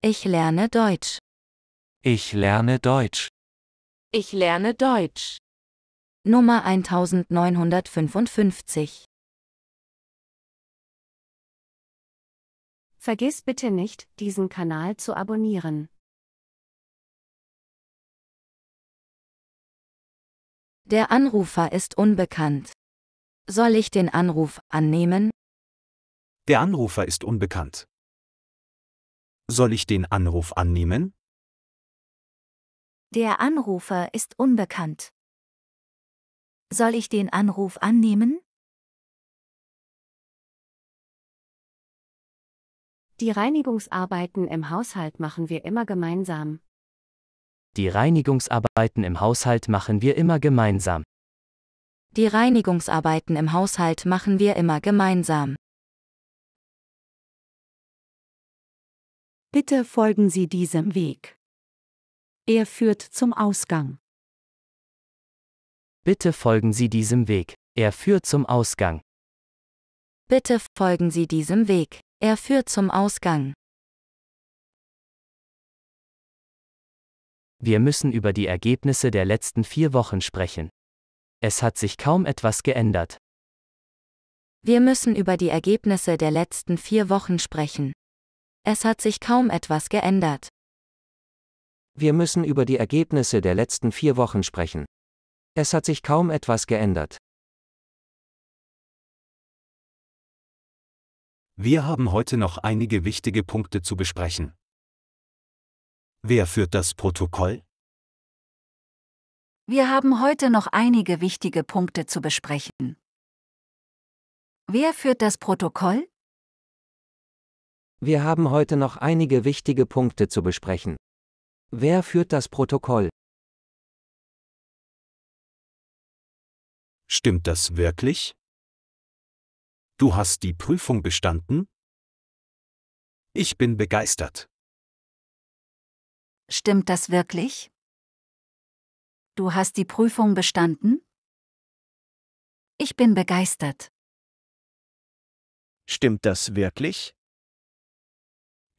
Ich lerne Deutsch. Ich lerne Deutsch. Ich lerne Deutsch. Nummer 1955. Vergiss bitte nicht, diesen Kanal zu abonnieren. Der Anrufer ist unbekannt. Soll ich den Anruf annehmen? Der Anrufer ist unbekannt. Soll ich den Anruf annehmen? Der Anrufer ist unbekannt. Soll ich den Anruf annehmen? Die Reinigungsarbeiten im Haushalt machen wir immer gemeinsam. Die Reinigungsarbeiten im Haushalt machen wir immer gemeinsam. Die Reinigungsarbeiten im Haushalt machen wir immer gemeinsam. Bitte folgen Sie diesem Weg. Er führt zum Ausgang. Bitte folgen Sie diesem Weg. Er führt zum Ausgang. Bitte folgen Sie diesem Weg. Er führt zum Ausgang. Wir müssen über die Ergebnisse der letzten vier Wochen sprechen. Es hat sich kaum etwas geändert. Wir müssen über die Ergebnisse der letzten vier Wochen sprechen es hat sich kaum etwas geändert. Wir müssen über die Ergebnisse der letzten vier Wochen sprechen. Es hat sich kaum etwas geändert. Wir haben heute noch einige wichtige Punkte zu besprechen. Wer führt das Protokoll? Wir haben heute noch einige wichtige Punkte zu besprechen. Wer führt das Protokoll? Wir haben heute noch einige wichtige Punkte zu besprechen. Wer führt das Protokoll? Stimmt das wirklich? Du hast die Prüfung bestanden? Ich bin begeistert. Stimmt das wirklich? Du hast die Prüfung bestanden? Ich bin begeistert. Stimmt das wirklich?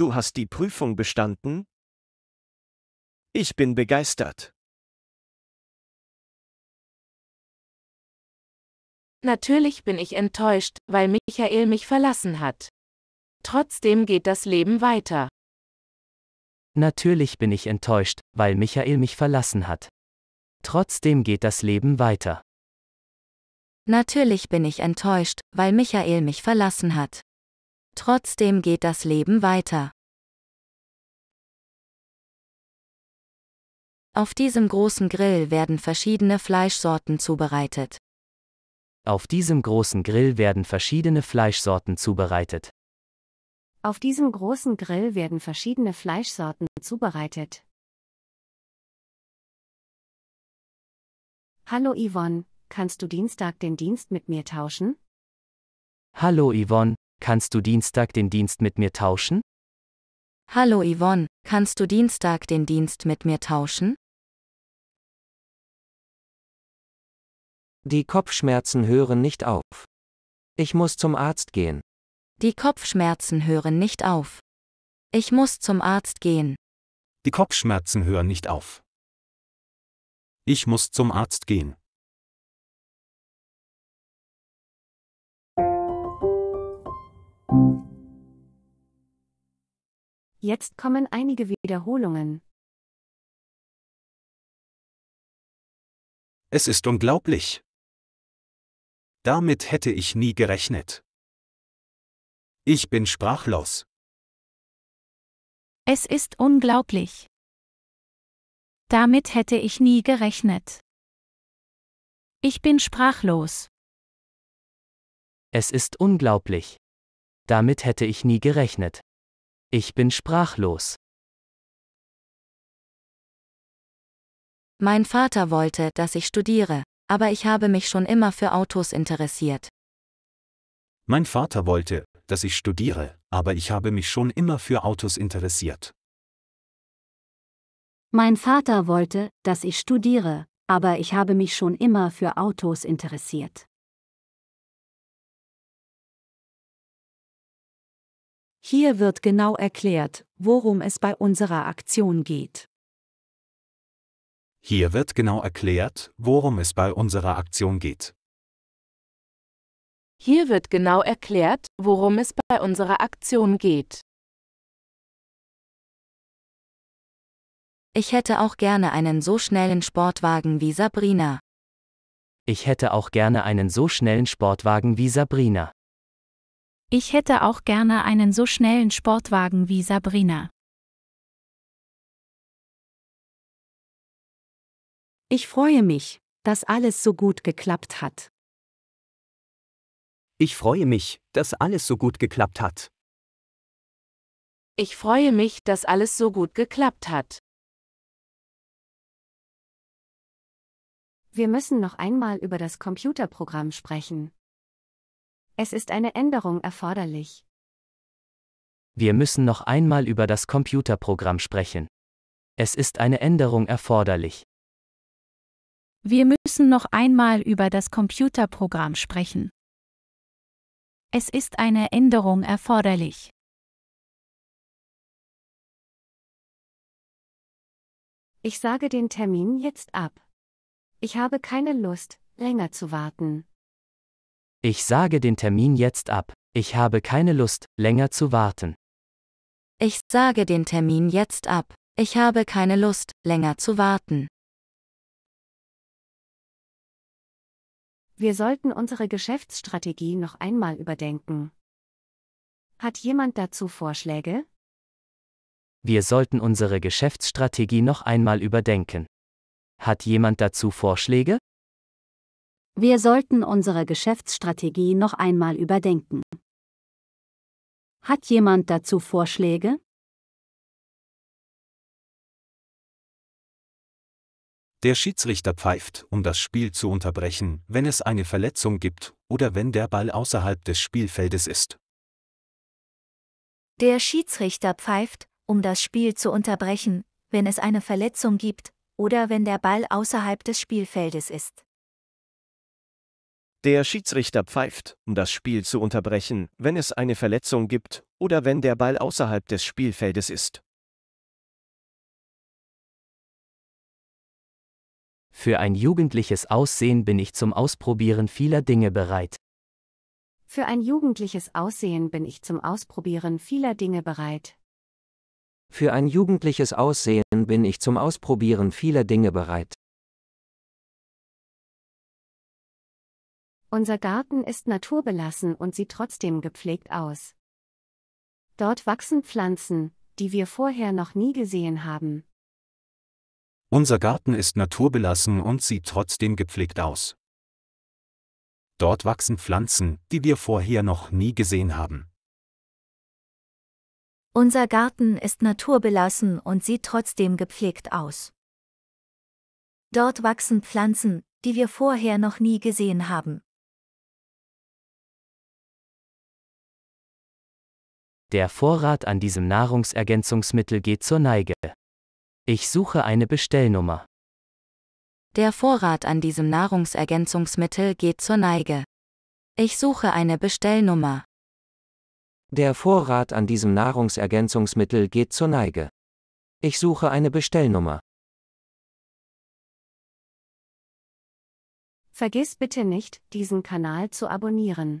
Du hast die Prüfung bestanden? Ich bin begeistert. Natürlich bin ich enttäuscht, weil Michael mich verlassen hat. Trotzdem geht das Leben weiter. Natürlich bin ich enttäuscht, weil Michael mich verlassen hat. Trotzdem geht das Leben weiter. Natürlich bin ich enttäuscht, weil Michael mich verlassen hat. Trotzdem geht das Leben weiter. Auf diesem großen Grill werden verschiedene Fleischsorten zubereitet. Auf diesem großen Grill werden verschiedene Fleischsorten zubereitet. Auf diesem großen Grill werden verschiedene Fleischsorten zubereitet. Hallo Yvonne, kannst du Dienstag den Dienst mit mir tauschen? Hallo Yvonne, Kannst du Dienstag den Dienst mit mir tauschen? Hallo Yvonne, kannst du Dienstag den Dienst mit mir tauschen? Die Kopfschmerzen hören nicht auf. Ich muss zum Arzt gehen. Die Kopfschmerzen hören nicht auf. Ich muss zum Arzt gehen. Die Kopfschmerzen hören nicht auf. Ich muss zum Arzt gehen. Jetzt kommen einige Wiederholungen. Es ist unglaublich. Damit hätte ich nie gerechnet. Ich bin sprachlos. Es ist unglaublich. Damit hätte ich nie gerechnet. Ich bin sprachlos. Es ist unglaublich. Damit hätte ich nie gerechnet. Ich bin sprachlos. Mein Vater wollte, dass ich studiere, aber ich habe mich schon immer für Autos interessiert. Mein Vater wollte, dass ich studiere, aber ich habe mich schon immer für Autos interessiert. Mein Vater wollte, dass ich studiere, aber ich habe mich schon immer für Autos interessiert. Hier wird genau erklärt, worum es bei unserer Aktion geht. Hier wird genau erklärt, worum es bei unserer Aktion geht. Hier wird genau erklärt, worum es bei unserer Aktion geht. Ich hätte auch gerne einen so schnellen Sportwagen wie Sabrina. Ich hätte auch gerne einen so schnellen Sportwagen wie Sabrina. Ich hätte auch gerne einen so schnellen Sportwagen wie Sabrina. Ich freue mich, dass alles so gut geklappt hat. Ich freue mich, dass alles so gut geklappt hat. Ich freue mich, dass alles so gut geklappt hat. Wir müssen noch einmal über das Computerprogramm sprechen. Es ist eine Änderung erforderlich. Wir müssen noch einmal über das Computerprogramm sprechen. Es ist eine Änderung erforderlich. Wir müssen noch einmal über das Computerprogramm sprechen. Es ist eine Änderung erforderlich. Ich sage den Termin jetzt ab. Ich habe keine Lust, länger zu warten. Ich sage den Termin jetzt ab. Ich habe keine Lust, länger zu warten. Ich sage den Termin jetzt ab. Ich habe keine Lust, länger zu warten. Wir sollten unsere Geschäftsstrategie noch einmal überdenken. Hat jemand dazu Vorschläge? Wir sollten unsere Geschäftsstrategie noch einmal überdenken. Hat jemand dazu Vorschläge? Wir sollten unsere Geschäftsstrategie noch einmal überdenken. Hat jemand dazu Vorschläge? Der Schiedsrichter pfeift, um das Spiel zu unterbrechen, wenn es eine Verletzung gibt oder wenn der Ball außerhalb des Spielfeldes ist. Der Schiedsrichter pfeift, um das Spiel zu unterbrechen, wenn es eine Verletzung gibt oder wenn der Ball außerhalb des Spielfeldes ist. Der Schiedsrichter pfeift, um das Spiel zu unterbrechen, wenn es eine Verletzung gibt oder wenn der Ball außerhalb des Spielfeldes ist. Für ein jugendliches Aussehen bin ich zum Ausprobieren vieler Dinge bereit. Für ein jugendliches Aussehen bin ich zum Ausprobieren vieler Dinge bereit. Für ein jugendliches Aussehen bin ich zum Ausprobieren vieler Dinge bereit. Unser Garten ist naturbelassen und sieht trotzdem gepflegt aus. Dort wachsen Pflanzen, die wir vorher noch nie gesehen haben. Unser Garten ist naturbelassen und sieht trotzdem gepflegt aus. Dort wachsen Pflanzen, die wir vorher noch nie gesehen haben. Unser Garten ist naturbelassen und sieht trotzdem gepflegt aus. Dort wachsen Pflanzen, die wir vorher noch nie gesehen haben. Der Vorrat an diesem Nahrungsergänzungsmittel geht zur Neige. Ich suche eine Bestellnummer. Der Vorrat an diesem Nahrungsergänzungsmittel geht zur Neige. Ich suche eine Bestellnummer. Der Vorrat an diesem Nahrungsergänzungsmittel geht zur Neige. Ich suche eine Bestellnummer. Vergiss bitte nicht, diesen Kanal zu abonnieren.